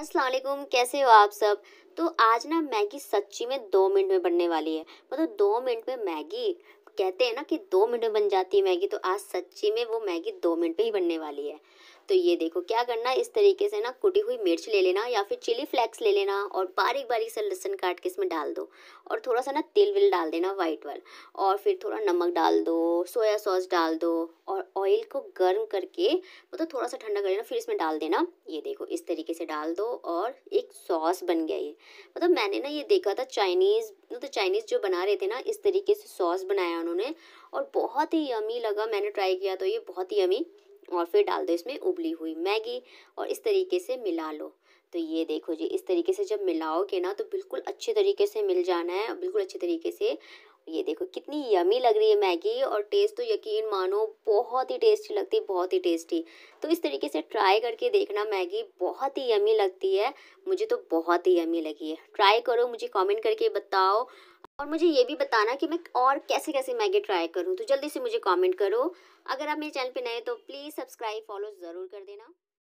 असलम कैसे हो आप सब तो आज ना मैगी सच्ची में दो मिनट में बनने वाली है मतलब दो मिनट में मैगी कहते हैं ना कि दो मिनट में बन जाती है मैगी तो आज सच्ची में वो मैगी दो मिनट में ही बनने वाली है तो ये देखो क्या करना इस तरीके से ना कुटी हुई मिर्च ले लेना या फिर चिली फ्लेक्स ले लेना और बारीक बारीक से लहसुन काट के इसमें डाल दो और थोड़ा सा ना तिल विल डाल देना वाइट वाल और फिर थोड़ा नमक डाल दो सोया सॉस डाल दो और ऑयल को गर्म करके मतलब थोड़ा सा ठंडा कर लेना फिर इसमें डाल देना ये देखो इस तरीके से डाल दो और एक सॉस बन गया ये मतलब मैंने ना ये देखा था चाइनीज़ मतलब चाइनीज़ जो बना रहे थे ना इस तरीके से सॉस बनाया उन्होंने और बहुत ही यमी लगा मैंने ट्राई किया तो ये बहुत ही यमी और फिर डाल दो इसमें उबली हुई मैगी और इस तरीके से मिला लो तो ये देखो जी इस तरीके से जब मिलाओगे ना तो बिल्कुल अच्छे तरीके से मिल जाना है बिल्कुल अच्छे तरीके से ये देखो कितनी यमी लग रही है मैगी और टेस्ट तो यकीन मानो बहुत ही टेस्टी लगती है बहुत ही टेस्टी तो इस तरीके से ट्राई करके देखना मैगी बहुत ही यमी लगती है मुझे तो बहुत ही यमी लगी है ट्राई करो मुझे कमेंट करके बताओ और मुझे ये भी बताना कि मैं और कैसे कैसे मैगी ट्राई करूँ तो जल्दी से मुझे कॉमेंट करो अगर आप मेरे चैनल पर नए तो प्लीज़ सब्सक्राइब फॉलो ज़रूर कर देना